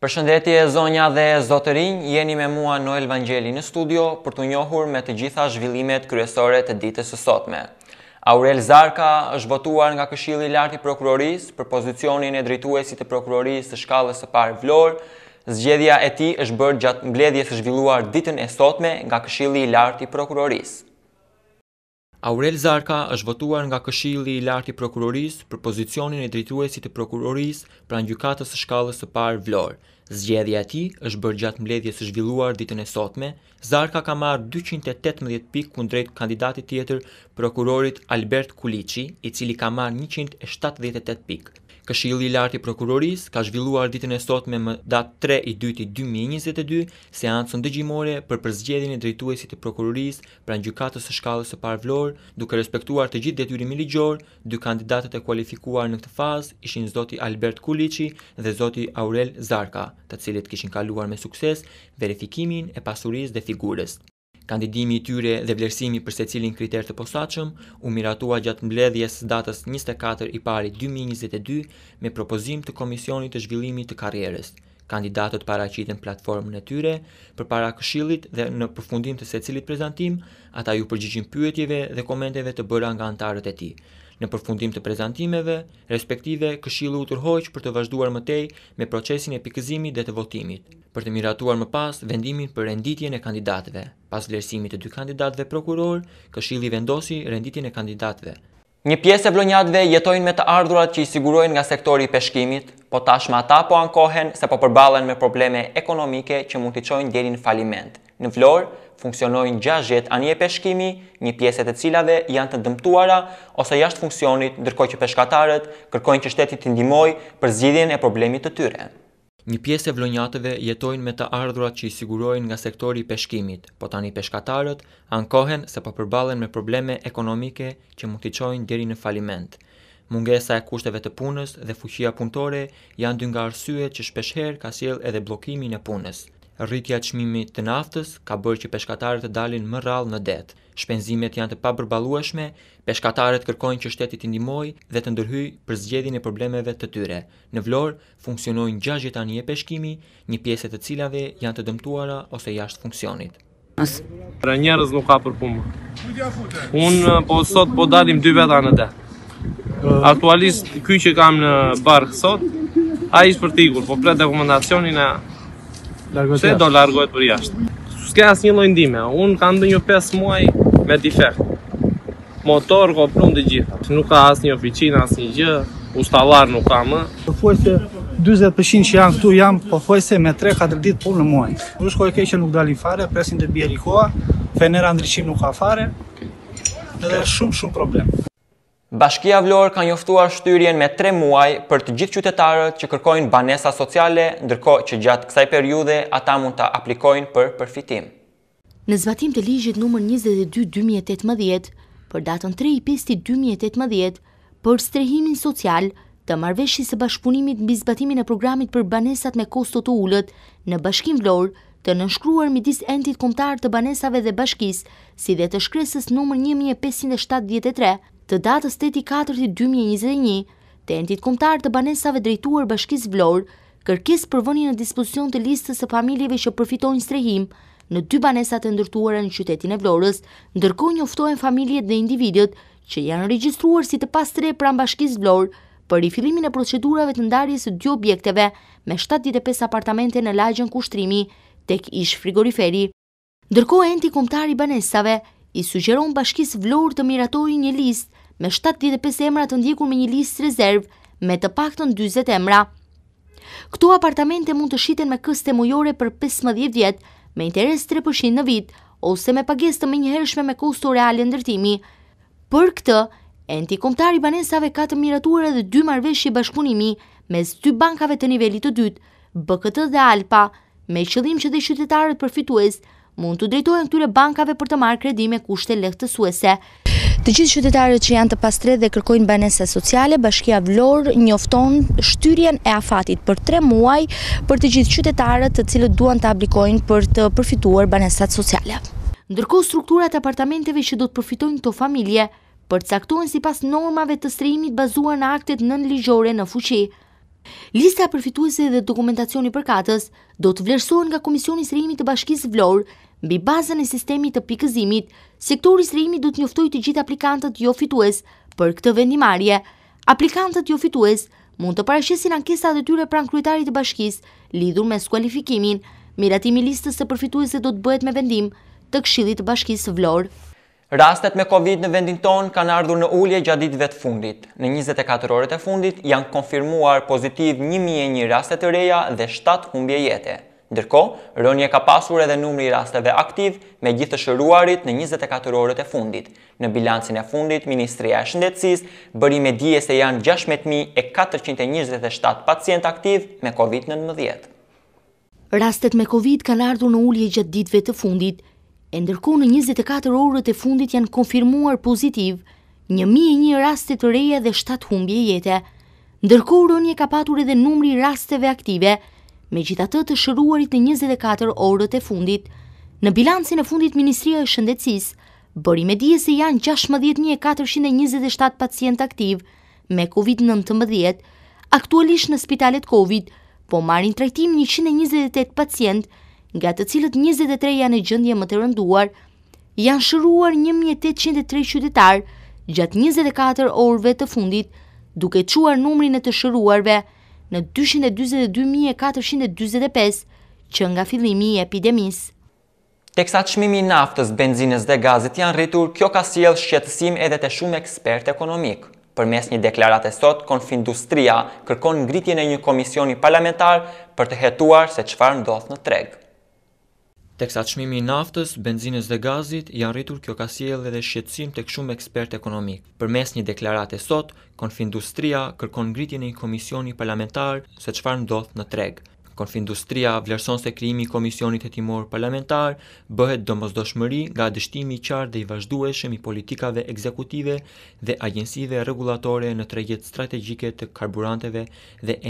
Përshëndetje zonja dhe zotërin, jeni me mua Noel Vangjeli në studio për të njohur me të gjitha zhvillimet kryesore të ditës së sotme. Aurel Zarka është votuar nga këshili lartë i prokuroris për pozicionin e drejtuesi të prokuroris të shkallës së parë vlorë. Zgjedhja e ti është bërë gjatë mbledhjes të zhvilluar ditën e sotme nga këshili lartë i prokuroris. Aurel Zarka është votuar nga këshilli i lartë i prokurorisë për pozicionin e drejtuesit të prokurorisë pranë gjykatës së shkallës së parë Vlorë. Zgjedhja e tij është bërë gjatë mbledhjes së zhvilluar ditën e sotme. Zarka ka marrë 218 pikë kundrejt kandidatit tjetër, prokurorit Albert Kuliçi, i cili ka marrë 178 pikë. Këshilli i lartë i prokurorisë ka zhvilluar ditën e sot me më datë 3 i i 2022 seancën dëgjimore për përzgjedhjen e drejtuesit të prokurorisë pranë gjykatës së shkallës së parë vlorë, duke respektuar të gjithë detyrimin ligjor, dy kandidatët e kualifikuar në këtë fazë ishin zoti Albert Kuliçi dhe zoti Aurel Zarka, të cilët kishin kaluar me sukses verifikimin e pasurisë dhe figurës. Kandidimi i tyre dhe vlerësimi për se cilin kriter të posaqëm u miratua gjatë mbledhjes datës 24 i pari 2022 me propozim të Komisionit të Zhvillimit të Karrierës. Kandidatët paraqiten platformën e tyre për para këshillit dhe në përfundim të se cilit prezentim, ata ju përgjigjin pyetjeve dhe komenteve të bëra nga antarët e ti në përfundim të prezantimeve, respektive këshilu u tërhojq për të vazhduar mëtej me procesin e pikëzimit dhe të votimit, për të miratuar më pas vendimin për renditjen e kandidatve. Pas vlerësimit të dy kandidatve prokuror, i vendosi renditjen e kandidatve. Një pjesë e vlonjatve jetojnë me të ardhurat që i sigurojnë nga sektori i peshkimit, po tashma ata po ankohen se po përbalen me probleme ekonomike që mund të qojnë djerin faliment. Në Florë, funksionojnë gjashjet anje peshkimi, një pjeset e cilave janë të dëmtuara ose jashtë funksionit, ndërkoj që peshkatarët kërkojnë që shtetit të ndimoj për zgjidhjen e problemit të tyre. Një pjesë e vlonjatëve jetojnë me të ardhurat që i sigurojnë nga sektori i peshkimit, po tani peshkatarët ankohen se po përballen me probleme ekonomike që mund t'i çojnë deri në faliment. Mungesa e kushteve të punës dhe fuqia punëtore janë dy nga arsyet që shpeshherë ka sjell edhe bllokimin e punës rritja e çmimit të naftës ka bërë që peshkatarët të dalin më rrallë në det. Shpenzimet janë të papërballueshme, peshkatarët kërkojnë që shteti të ndihmojë dhe të ndërhyjë për zgjedhjen e problemeve të tyre. Në Vlorë funksionojnë gjashtë jetani e peshkimi, një pjesë të cilave janë të dëmtuara ose jashtë funksionit. As. Pra njerëz nuk ka për punë. Un eh, po sot po dalim dy veta në det. Aktualisht ky që kam në bark sot, ai është për tigur, po plet dokumentacionin e Largohet. Se do largohet për jashtë. S'ka asnjë lloj unë Un kam një 5 muaj me defekt. Motor ko dhe të gjitha. Nuk ka asnjë oficinë, asnjë gjë. Ustallar nuk ka më. Po thojse 40% që janë këtu jam, po thojse me 3-4 ditë punë në muaj. Unë shkoj keq që nuk dalin fare, presin të bjerë koha. Fenera ndriçim nuk ka fare. Dhe shumë shumë problem. Bashkia Vlorë ka njoftuar shtyrjen me 3 muaj për të gjithë qytetarët që kërkojnë banesa sociale, ndërko që gjatë kësaj periude ata mund të aplikojnë për përfitim. Në zbatim të ligjit numër 22-2018, për datën 3.5.2018, për strehimin social të marveshi së bashkëpunimit në bizbatimin e programit për banesat me kostot të ullët në bashkim Vlorë, të nënshkruar midis entit komtar të banesave dhe bashkis, si dhe të shkresës numër 1573, të datës 8.4.2021, tentit kumtar të banesave drejtuar bashkis vlorë, kërkis për në dispozicion të listës e familjeve që përfitojnë strehim në dy banesat e ndërtuara në qytetin e vlorës, ndërko njoftojnë familjet dhe individet që janë registruar si të pas tre pra bashkis vlorë për i filimin e procedurave të ndarjes të dy objekteve me 75 apartamente në lagjën kushtrimi tek ish frigoriferi. Ndërko enti kumtar i banesave i sugjeron bashkis vlorë të miratoj një listë me 75 emra të ndjekur me një listë rezervë me të pakton 20 emra. Këto apartamente mund të shiten me këste mujore për 15 vjetë me interes 3% në vitë ose me pagjes të me një me kosto reali ndërtimi. Për këtë, enti komtar i banesave ka të miratuar edhe dy marvesh i bashkunimi me së bankave të nivelit të dytë, BKT dhe Alpa, me qëllim që dhe qytetarët përfitues mund të drejtojnë këtyre bankave për të marrë kredi me kushte lehtësuese. Të gjithë qytetarët që janë të pastre dhe kërkojnë banese sociale, bashkia Vlorë njofton shtyrjen e afatit për tre muaj për të gjithë qytetarët të cilët duan të aplikojnë për të përfituar banesat sociale. Ndërko strukturat apartamenteve që do të përfitojnë të familje, përcaktojnë si pas normave të strejimit bazuar në aktet nën ligjore në fuqi, Lista përfituese dhe dokumentacioni për katës do të vlerësohen nga Komisioni Srimi të Bashkisë Vlorë mbi bazën e sistemi të pikëzimit, sektori Srimi do të njoftoj të gjithë aplikantët jo fitues për këtë vendimarje. Aplikantët jo fitues mund të parashesin ankesat e tyre pran kryetarit të bashkisë lidhur me skualifikimin, miratimi listës të përfituese do të bëhet me vendim të këshillit të bashkisë Vlorë. Rastet me Covid në vendin tonë kanë ardhur në ulje gjatë ditëve të fundit. Në 24 orët e fundit janë konfirmuar pozitiv 1001 raste të reja dhe 7 humbje jete. Ndërko, rënje ka pasur edhe numri rasteve aktiv me gjithë të shëruarit në 24 orët e fundit. Në bilancin e fundit, Ministria e Shëndetsis bëri me dje se janë 16.427 pacient aktiv me COVID-19. Rastet me COVID kanë ardhur në ulje gjatë ditëve të fundit, e ndërku në 24 orët e fundit janë konfirmuar pozitiv, 1001 rastet të reja dhe 7 humbje jete, ndërku rënje ka patur edhe numri rasteve aktive, me gjitha të të shëruarit në 24 orët e fundit. Në bilancin e fundit Ministria e Shëndecis, bëri me dije se janë 16.427 pacient aktiv me COVID-19, aktualisht në spitalet COVID, po marin trajtim 128 pacientë, nga të cilët 23 janë e gjëndje më të rënduar, janë shëruar 1803 qytetar gjatë 24 orëve të fundit, duke quar numrin e të shëruarve në 222.425 që nga fillimi i epidemis. Teksa qmimi naftës, benzines dhe gazit janë rritur, kjo ka siel shqetësim edhe të shumë ekspert ekonomik. Për mes një deklarat e sot, Konfindustria kërkon ngritjen e një komisioni parlamentar për të hetuar se qëfar ndodhë në tregë. Tek sa çmimi i naftës, benzinës dhe gazit janë rritur kjo ka sjellë edhe shqetësim tek shumë ekspertë ekonomik. Përmes një deklarate sot, Konfindustria kërkon ngritjen e një komisioni parlamentar se çfarë ndodh në treg. Konfindustria vlerëson se krijimi i komisionit hetimor parlamentar bëhet domosdoshmëri nga dështimi i qartë dhe i vazhdueshëm i politikave ekzekutive dhe agjencive rregullatore në tregjet strategjike të karburanteve dhe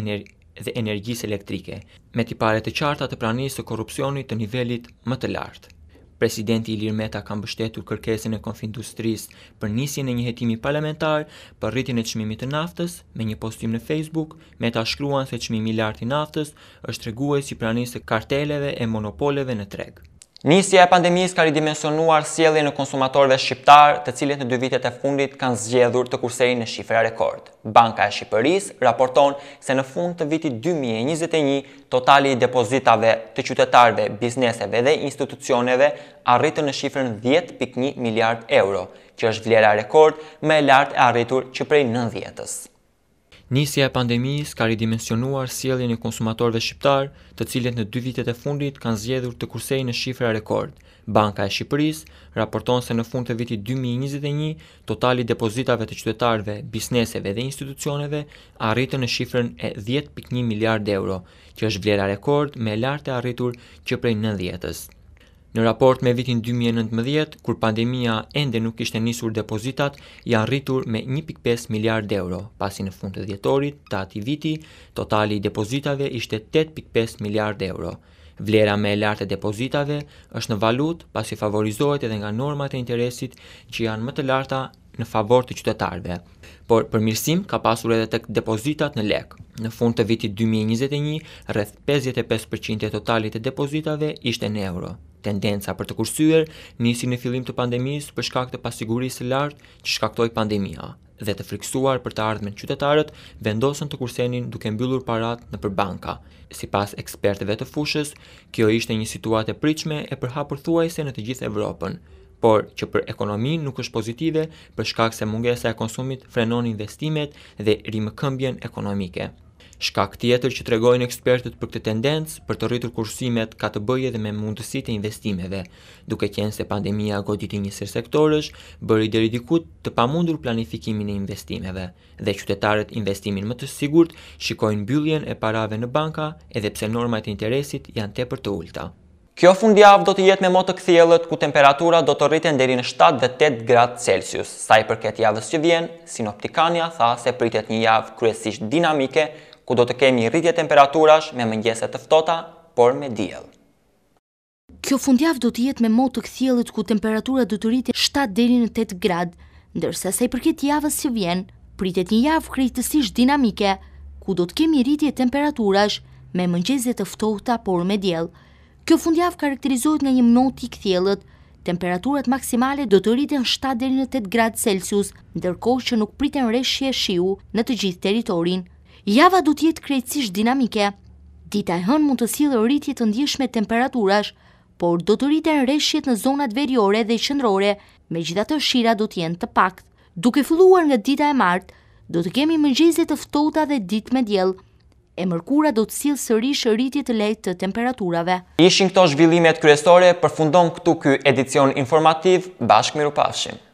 dhe energjisë elektrike, me tipare të qarta të pranisë të korupcionit të nivelit më të lartë. Presidenti Ilir Meta ka mbështetur kërkesën e konfindustrisë për nisjen e një hetimi parlamentar për rritjen e çmimit të naftës me një postim në Facebook, Meta shkruan se çmimi i lartë i naftës është treguesi i pranisë të karteleve e monopoleve në treg. Nisja e pandemisë ka ridimensionuar sjellin e konsumatorëve shqiptar, të cilët në dy vitet e fundit kanë zgjedhur të kursejnë në shifra rekord. Banka e Shqipërisë raporton se në fund të vitit 2021, totali i depozitave të qytetarëve, bizneseve dhe institucioneve arritën në shifrën 10.1 miliard euro, që është vlera rekord më e lartë e arritur që prej 90-s. Nisja e pandemisë ka ridimensionuar sjelljen e konsumatorëve shqiptar, të cilët në dy vitet e fundit kanë zgjedhur të kursejnë në shifra rekord. Banka e Shqipërisë raporton se në fund të vitit 2021, totali i depozitave të qytetarëve, bizneseve dhe institucioneve arriti në shifrën e 10.1 miliardë euro, që është vlera rekord me lartë arritur që prej 90 s Në raport me vitin 2019, kur pandemia ende nuk ishte nisur depozitat, janë rritur me 1.5 miliard euro. Pasi në fund të dhjetorit të ati viti, totali i depozitave ishte 8.5 miliard euro. Vlera me e lartë e depozitave është në valut, pasi favorizohet edhe nga normat e interesit që janë më të larta në favor të qytetarëve. Por përmirësim ka pasur edhe tek depozitat në lek. Në fund të vitit 2021, rreth 55% e totalit të depozitave ishte në euro. Tendenca për të kursyer nisi në fillim të pandemisë për shkak të pasigurisë së lartë që shkaktoi pandemia dhe të friksuar për të ardhmen e qytetarët vendosen të kursenin duke mbyllur parat në përbanka. Sipas ekspertëve të fushës, kjo ishte një situatë e pritshme e përhapur thuajse në të gjithë Evropën por që për ekonominë nuk është pozitive për shkak se mungesa e konsumit frenon investimet dhe rimëkëmbjen ekonomike. Shkak tjetër që tregojnë ekspertët për këtë tendencë për të rritur kursimet ka të bëjë edhe me mundësitë e investimeve, duke qenë se pandemia goditi një sër sektorësh, bëri deri diku të pamundur planifikimin e investimeve dhe qytetarët investimin më të sigurt shikojnë mbylljen e parave në banka, edhe pse normat e interesit janë tepër të ulta. Kjo fundjavë do të jetë me motë këthjelët ku temperatura do të rritën deri në 7 dhe 8 gradë Celsius. Sa i përket javës që vjenë, sinoptikania tha se pritet një javë kryesisht dinamike ku do të kemi rritje temperaturash me mëngjeset tëftota, por me djelë. Kjo fundjav do të jetë me motë të këthjelit ku temperatura do të rritë 7 deri në 8 grad, ndërsa se i përket javës që vjenë, pritet një javë krejtësish dinamike, ku do të kemi rritje temperaturash me mëngjeset të ftohta por me djelë. Kjo fundjavë karakterizohet nga një mnot i kthjellët. Temperaturat maksimale do të rriten 7 deri në 8 gradë Celsius, ndërkohë që nuk priten e shiu në të gjithë territorin. Java do të jetë krejtësisht dinamike. Dita e hën mund të silë rritje të ndjeshme temperaturash, por do të rriten reshjet në zonat veriore dhe qendrore, megjithatë shira do të jenë të pakta. Duke filluar nga dita e martë, do të kemi mëngjeset të ftohta dhe ditë me diell e mërkura do të silë së rishë rritit të lejt të temperaturave. Ishin këto zhvillimet kryesore, përfundon këtu kë edicion informativ, bashkë miru pafshim.